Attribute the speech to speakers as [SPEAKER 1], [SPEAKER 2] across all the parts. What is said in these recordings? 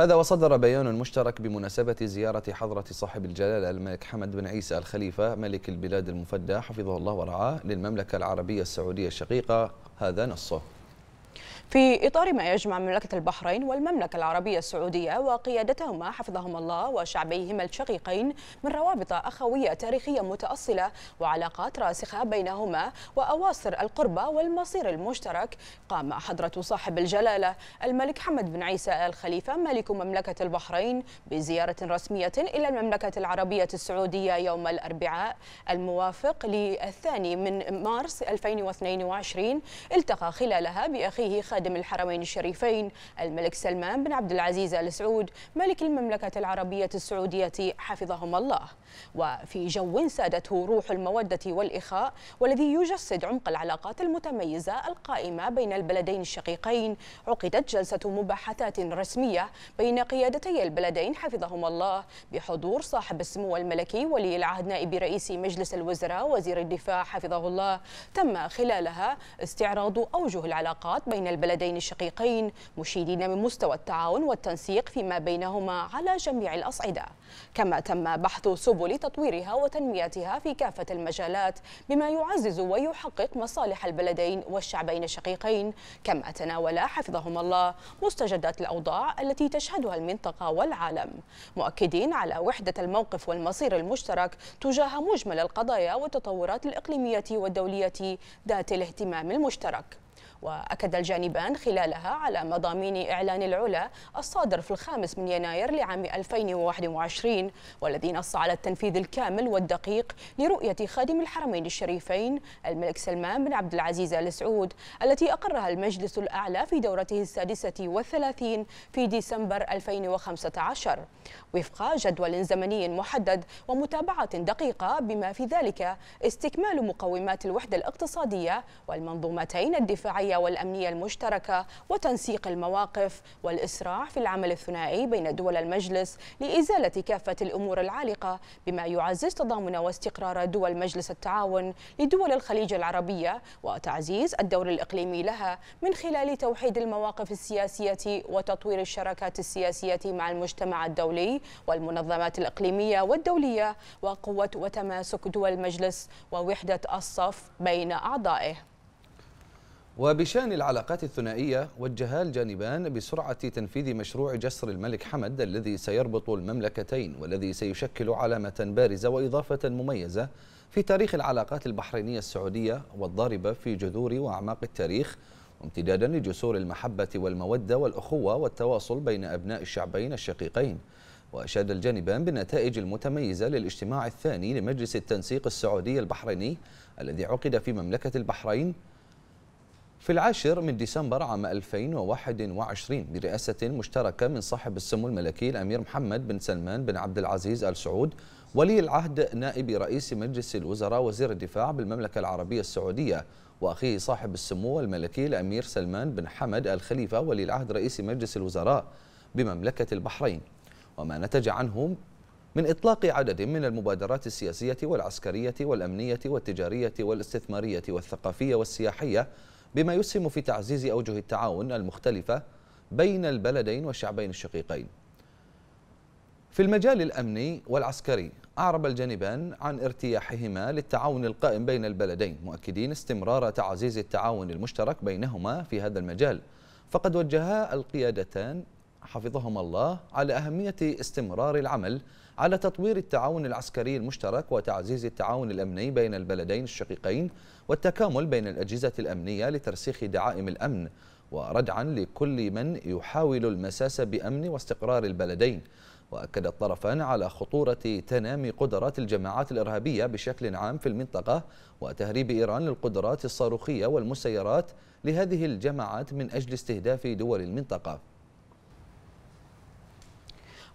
[SPEAKER 1] هذا وصدر بيان مشترك بمناسبة زيارة حضرة صاحب الجلالة الملك حمد بن عيسى الخليفة ملك البلاد المفدى حفظه الله ورعاه للمملكة العربية السعودية الشقيقة هذا نصه
[SPEAKER 2] في إطار ما يجمع مملكة البحرين والمملكة العربية السعودية وقيادتهما حفظهما الله وشعبيهما الشقيقين من روابط أخوية تاريخية متأصلة وعلاقات راسخة بينهما وأواصر القربة والمصير المشترك قام حضرة صاحب الجلالة الملك حمد بن عيسى آل خليفة ملك مملكة البحرين بزيارة رسمية إلى المملكة العربية السعودية يوم الأربعاء الموافق للثاني من مارس 2022 التقى خلالها بأخيه خليفة خادم الحرمين الشريفين الملك سلمان بن عبد العزيز ال سعود ملك المملكة العربية السعودية حفظهما الله وفي جو سادته روح المودة والإخاء والذي يجسد عمق العلاقات المتميزة القائمة بين البلدين الشقيقين عقدت جلسة مباحثات رسمية بين قيادتي البلدين حفظهما الله بحضور صاحب السمو الملكي ولي العهد نائب رئيس مجلس الوزراء وزير الدفاع حفظه الله تم خلالها استعراض أوجه العلاقات بين البلدين البلدين الشقيقين مشيدين من مستوى التعاون والتنسيق فيما بينهما على جميع الأصعدة كما تم بحث سبل تطويرها وتنميتها في كافة المجالات بما يعزز ويحقق مصالح البلدين والشعبين الشقيقين كما تناول حفظهما الله مستجدات الأوضاع التي تشهدها المنطقة والعالم مؤكدين على وحدة الموقف والمصير المشترك تجاه مجمل القضايا والتطورات الإقليمية والدولية ذات الاهتمام المشترك وأكد الجانبان خلالها على مضامين إعلان العلا الصادر في الخامس من يناير لعام 2021 والذي نص على التنفيذ الكامل والدقيق لرؤية خادم الحرمين الشريفين الملك سلمان بن عبد العزيز آل سعود التي أقرها المجلس الأعلى في دورته السادسة والثلاثين في ديسمبر 2015 وفق جدول زمني محدد ومتابعة دقيقة بما في ذلك استكمال مقومات الوحدة الاقتصادية والمنظومتين الدفاعية الدفاعية والأمنية المشتركة وتنسيق المواقف والإسراع في العمل الثنائي بين دول المجلس لإزالة كافة الأمور العالقة بما يعزز تضامن واستقرار دول مجلس التعاون لدول الخليج العربية وتعزيز الدور الإقليمي لها من خلال توحيد المواقف السياسية وتطوير الشراكات السياسية مع المجتمع الدولي والمنظمات الإقليمية والدولية وقوة وتماسك دول المجلس ووحدة الصف بين أعضائه
[SPEAKER 1] وبشأن العلاقات الثنائية وجها الجانبان بسرعة تنفيذ مشروع جسر الملك حمد الذي سيربط المملكتين والذي سيشكل علامة بارزة وإضافة مميزة في تاريخ العلاقات البحرينية السعودية والضاربة في جذور وأعماق التاريخ امتدادا لجسور المحبة والمودة والأخوة والتواصل بين أبناء الشعبين الشقيقين وأشاد الجانبان بالنتائج المتميزة للاجتماع الثاني لمجلس التنسيق السعودي البحريني الذي عقد في مملكة البحرين في العاشر من ديسمبر عام 2021 برئاسة مشتركة من صاحب السمو الملكي الأمير محمد بن سلمان بن عبد العزيز آل سعود ولي العهد نائب رئيس مجلس الوزراء وزير الدفاع بالمملكة العربية السعودية وأخيه صاحب السمو الملكي الأمير سلمان بن حمد آل خليفة ولي العهد رئيس مجلس الوزراء بمملكة البحرين وما نتج عنه من إطلاق عدد من المبادرات السياسية والعسكرية والأمنية والتجارية والاستثمارية والثقافية والسياحية بما يسهم في تعزيز أوجه التعاون المختلفة بين البلدين والشعبين الشقيقين في المجال الأمني والعسكري أعرب الجانبان عن ارتياحهما للتعاون القائم بين البلدين مؤكدين استمرار تعزيز التعاون المشترك بينهما في هذا المجال فقد وجها القيادتان حفظهم الله على أهمية استمرار العمل على تطوير التعاون العسكري المشترك وتعزيز التعاون الأمني بين البلدين الشقيقين والتكامل بين الأجهزة الأمنية لترسيخ دعائم الأمن وردعا لكل من يحاول المساس بأمن واستقرار البلدين وأكد الطرفان على خطورة تنامي قدرات الجماعات الإرهابية بشكل عام في المنطقة وتهريب إيران للقدرات الصاروخية والمسيرات لهذه الجماعات من أجل استهداف دول المنطقة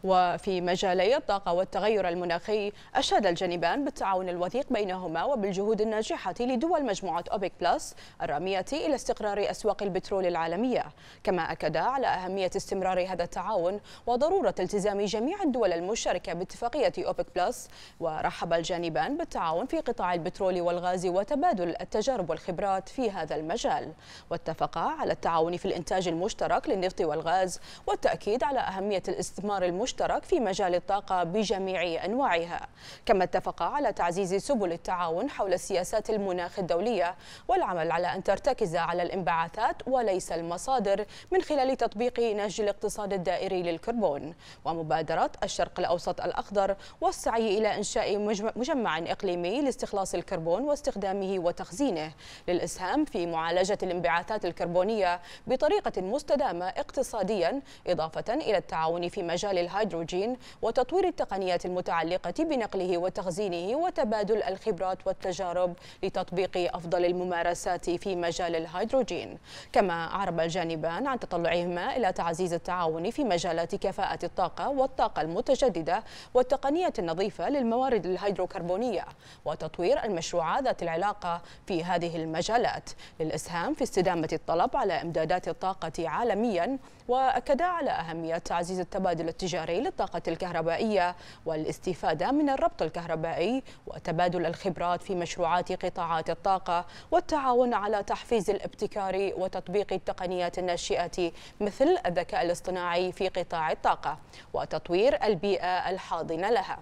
[SPEAKER 2] وفي مجالي الطاقة والتغير المناخي أشاد الجانبان بالتعاون الوثيق بينهما وبالجهود الناجحة لدول مجموعة أوبك بلس الرامية إلى استقرار أسواق البترول العالمية كما أكدا على أهمية استمرار هذا التعاون وضرورة التزام جميع الدول المشاركة باتفاقية أوبك بلس ورحب الجانبان بالتعاون في قطاع البترول والغاز وتبادل التجارب والخبرات في هذا المجال واتفقا على التعاون في الإنتاج المشترك للنفط والغاز والتأكيد على أهمية الاستثمار المشترك مشترك في مجال الطاقة بجميع أنواعها كما اتفق على تعزيز سبل التعاون حول السياسات المناخ الدولية والعمل على أن ترتكز على الانبعاثات وليس المصادر من خلال تطبيق نهج الاقتصاد الدائري للكربون ومبادرة الشرق الأوسط الأخضر والسعي إلى إنشاء مجمع إقليمي لاستخلاص الكربون واستخدامه وتخزينه للإسهام في معالجة الانبعاثات الكربونية بطريقة مستدامة اقتصاديا إضافة إلى التعاون في مجال الهاي الهيدروجين وتطوير التقنيات المتعلقة بنقله وتخزينه وتبادل الخبرات والتجارب لتطبيق أفضل الممارسات في مجال الهيدروجين كما أعرب الجانبان عن تطلعهما إلى تعزيز التعاون في مجالات كفاءة الطاقة والطاقة المتجددة والتقنية النظيفة للموارد الهيدروكربونية وتطوير المشروعات ذات العلاقة في هذه المجالات للإسهام في استدامة الطلب على إمدادات الطاقة عالميا وأكد على أهمية تعزيز التبادل التجاري للطاقة الكهربائية والاستفادة من الربط الكهربائي وتبادل الخبرات في مشروعات قطاعات الطاقة والتعاون على تحفيز الابتكار وتطبيق التقنيات الناشئة مثل الذكاء الاصطناعي في قطاع الطاقة وتطوير البيئة الحاضنة لها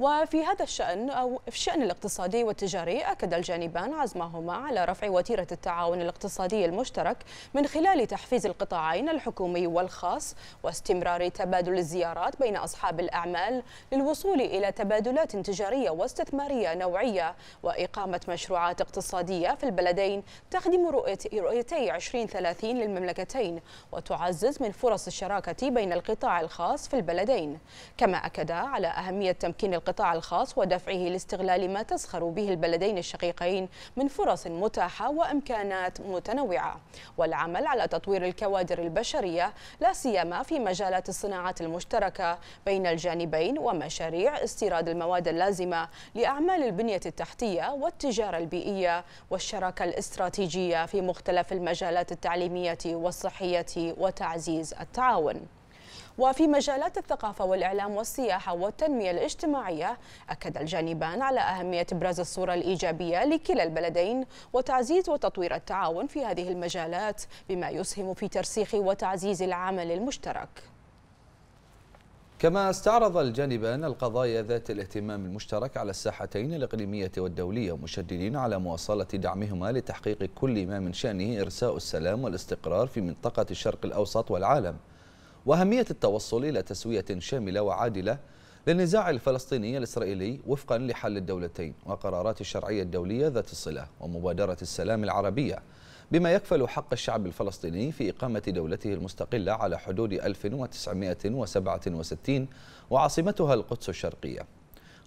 [SPEAKER 2] وفي هذا الشأن أو في الشأن الاقتصادي والتجاري أكد الجانبان عزمهما على رفع وتيرة التعاون الاقتصادي المشترك من خلال تحفيز القطاعين الحكومي والخاص واستمرار تبادل الزيارات بين أصحاب الأعمال للوصول إلى تبادلات تجارية واستثمارية نوعية وإقامة مشروعات اقتصادية في البلدين تخدم رؤيتي 2030 للمملكتين وتعزز من فرص الشراكة بين القطاع الخاص في البلدين كما أكد على أهمية تمكين القطاع القطاع الخاص ودفعه لاستغلال ما تزخر به البلدين الشقيقين من فرص متاحة وإمكانات متنوعة والعمل على تطوير الكوادر البشرية لا سيما في مجالات الصناعات المشتركة بين الجانبين ومشاريع استيراد المواد اللازمة لأعمال البنية التحتية والتجارة البيئية والشراكة الاستراتيجية في مختلف المجالات التعليمية والصحية وتعزيز التعاون وفي مجالات الثقافة والإعلام والسياحة والتنمية الاجتماعية أكد الجانبان على أهمية إبراز الصورة الإيجابية لكلا البلدين وتعزيز وتطوير التعاون في هذه المجالات بما يسهم في ترسيخ وتعزيز العمل المشترك
[SPEAKER 1] كما استعرض الجانبان القضايا ذات الاهتمام المشترك على الساحتين الإقليمية والدولية مشددين على مواصلة دعمهما لتحقيق كل ما من شأنه إرساء السلام والاستقرار في منطقة الشرق الأوسط والعالم وأهمية التوصل إلى تسوية شاملة وعادلة للنزاع الفلسطيني الإسرائيلي وفقا لحل الدولتين وقرارات الشرعية الدولية ذات الصلة ومبادرة السلام العربية بما يكفل حق الشعب الفلسطيني في إقامة دولته المستقلة على حدود 1967 وعاصمتها القدس الشرقية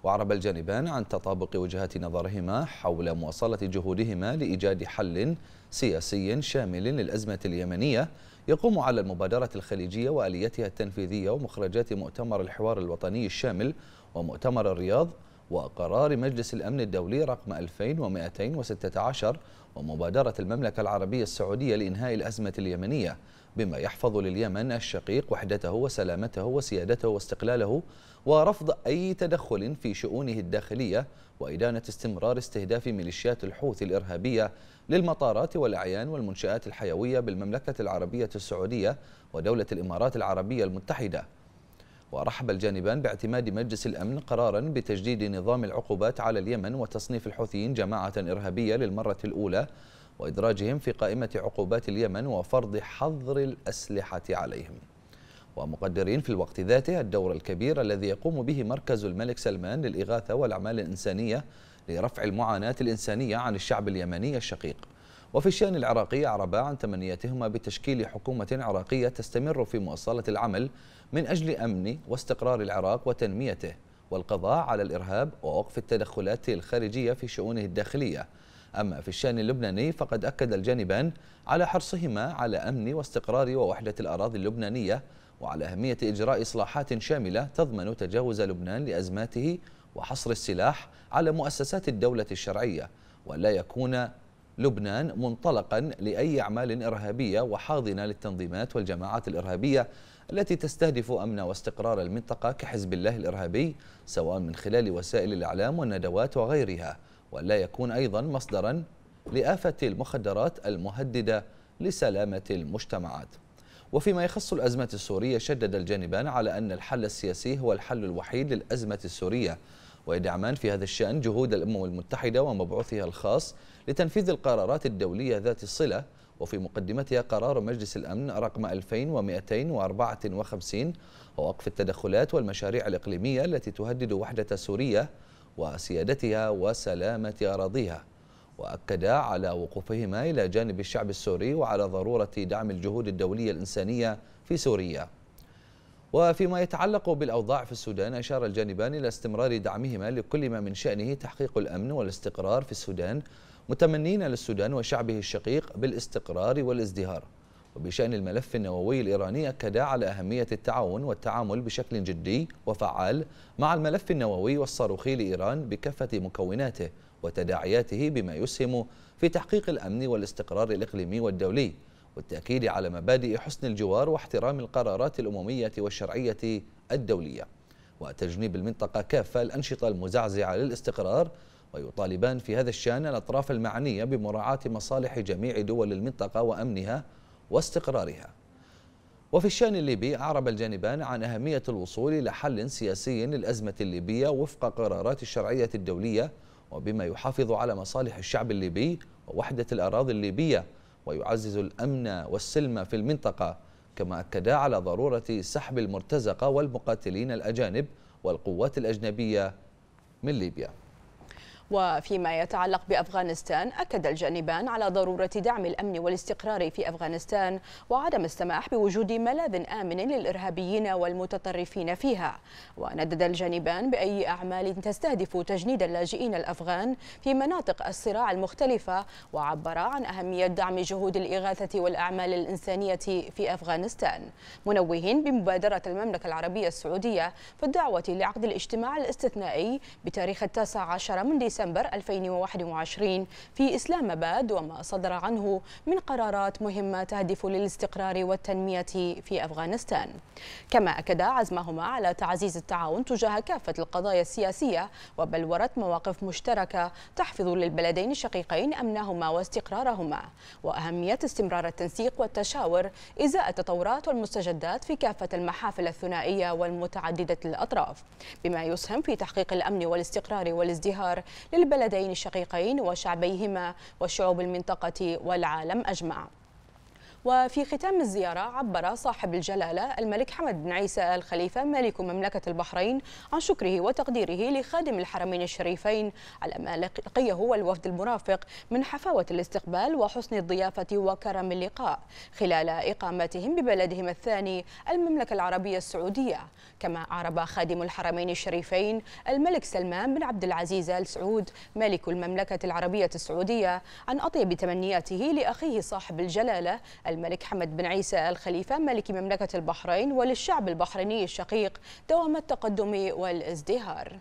[SPEAKER 1] وعرب الجانبان عن تطابق وجهات نظرهما حول مواصلة جهودهما لإيجاد حل سياسي شامل للأزمة اليمنية يقوم على المبادرة الخليجية وآليتها التنفيذية ومخرجات مؤتمر الحوار الوطني الشامل ومؤتمر الرياض وقرار مجلس الأمن الدولي رقم 2216 ومبادرة المملكة العربية السعودية لإنهاء الأزمة اليمنية بما يحفظ لليمن الشقيق وحدته وسلامته وسيادته واستقلاله ورفض أي تدخل في شؤونه الداخلية وإدانة استمرار استهداف ميليشيات الحوثي الإرهابية للمطارات والأعيان والمنشآت الحيوية بالمملكة العربية السعودية ودولة الإمارات العربية المتحدة ورحب الجانبان باعتماد مجلس الأمن قرارا بتجديد نظام العقوبات على اليمن وتصنيف الحوثيين جماعة إرهابية للمرة الأولى وإدراجهم في قائمة عقوبات اليمن وفرض حظر الأسلحة عليهم ومقدرين في الوقت ذاته الدور الكبير الذي يقوم به مركز الملك سلمان للإغاثة والأعمال الإنسانية لرفع المعاناة الإنسانية عن الشعب اليمني الشقيق وفي الشأن العراقي عربا عن تمنياتهما بتشكيل حكومة عراقية تستمر في مواصلة العمل من أجل أمن واستقرار العراق وتنميته والقضاء على الإرهاب ووقف التدخلات الخارجية في شؤونه الداخلية أما في الشأن اللبناني فقد أكد الجانبان على حرصهما على أمن واستقرار ووحدة الأراضي اللبنانية وعلى أهمية إجراء إصلاحات شاملة تضمن تجاوز لبنان لأزماته وحصر السلاح على مؤسسات الدولة الشرعية ولا يكون لبنان منطلقا لأي أعمال إرهابية وحاضنة للتنظيمات والجماعات الإرهابية التي تستهدف أمن واستقرار المنطقة كحزب الله الإرهابي سواء من خلال وسائل الإعلام والندوات وغيرها ولا يكون أيضا مصدرا لآفة المخدرات المهددة لسلامة المجتمعات وفيما يخص الأزمة السورية شدد الجانبان على أن الحل السياسي هو الحل الوحيد للأزمة السورية ويدعمان في هذا الشأن جهود الأمم المتحدة ومبعوثها الخاص لتنفيذ القرارات الدولية ذات الصلة وفي مقدمتها قرار مجلس الأمن رقم 2254 ووقف التدخلات والمشاريع الإقليمية التي تهدد وحدة سوريا وسيادتها وسلامة أراضيها وأكدا على وقوفهما إلى جانب الشعب السوري وعلى ضرورة دعم الجهود الدولية الإنسانية في سوريا وفيما يتعلق بالأوضاع في السودان أشار الجانبان إلى استمرار دعمهما لكل ما من شأنه تحقيق الأمن والاستقرار في السودان متمنين للسودان وشعبه الشقيق بالاستقرار والازدهار وبشأن الملف النووي الإيراني أكد على أهمية التعاون والتعامل بشكل جدي وفعال مع الملف النووي والصاروخي لإيران بكافة مكوناته وتداعياته بما يسهم في تحقيق الأمن والاستقرار الإقليمي والدولي والتأكيد على مبادئ حسن الجوار واحترام القرارات الأممية والشرعية الدولية وتجنيب المنطقة كافة الأنشطة المزعزعة للاستقرار ويطالبان في هذا الشأن الأطراف المعنية بمراعاة مصالح جميع دول المنطقة وأمنها واستقرارها وفي الشأن الليبي أعرب الجانبان عن أهمية الوصول إلى حل سياسي للأزمة الليبية وفق قرارات الشرعية الدولية وبما يحافظ على مصالح الشعب الليبي ووحدة الأراضي الليبية ويعزز الأمن والسلم في المنطقة كما أكدا على ضرورة سحب المرتزقة والمقاتلين الأجانب والقوات الأجنبية من ليبيا
[SPEAKER 2] وفيما يتعلق بأفغانستان أكد الجانبان على ضرورة دعم الأمن والاستقرار في أفغانستان وعدم السماح بوجود ملاذ آمن للإرهابيين والمتطرفين فيها وندد الجانبان بأي أعمال تستهدف تجنيد اللاجئين الأفغان في مناطق الصراع المختلفة وعبر عن أهمية دعم جهود الإغاثة والأعمال الإنسانية في أفغانستان منوهين بمبادرة المملكة العربية السعودية في الدعوة لعقد الاجتماع الاستثنائي بتاريخ التاسع عشر من ديسمبر ديسمبر 2021 في إسلام أباد وما صدر عنه من قرارات مهمة تهدف للاستقرار والتنمية في أفغانستان كما أكد عزمهما على تعزيز التعاون تجاه كافة القضايا السياسية وبلورة مواقف مشتركة تحفظ للبلدين الشقيقين أمنهما واستقرارهما وأهمية استمرار التنسيق والتشاور إزاء التطورات والمستجدات في كافة المحافل الثنائية والمتعددة الأطراف بما يسهم في تحقيق الأمن والاستقرار والازدهار للبلدين الشقيقين وشعبيهما وشعوب المنطقة والعالم أجمع وفي ختام الزيارة عبر صاحب الجلالة الملك حمد بن عيسى آل خليفة ملك مملكة البحرين عن شكره وتقديره لخادم الحرمين الشريفين على ما لقيه والوفد المرافق من حفاوة الاستقبال وحسن الضيافة وكرم اللقاء خلال إقامتهم ببلدهم الثاني المملكة العربية السعودية كما عرب خادم الحرمين الشريفين الملك سلمان بن عبد العزيز آل سعود ملك المملكة العربية السعودية عن أطيب تمنياته لأخيه صاحب الجلالة الملك حمد بن عيسى الخليفة ملك مملكة البحرين وللشعب البحريني الشقيق دوام التقدم والازدهار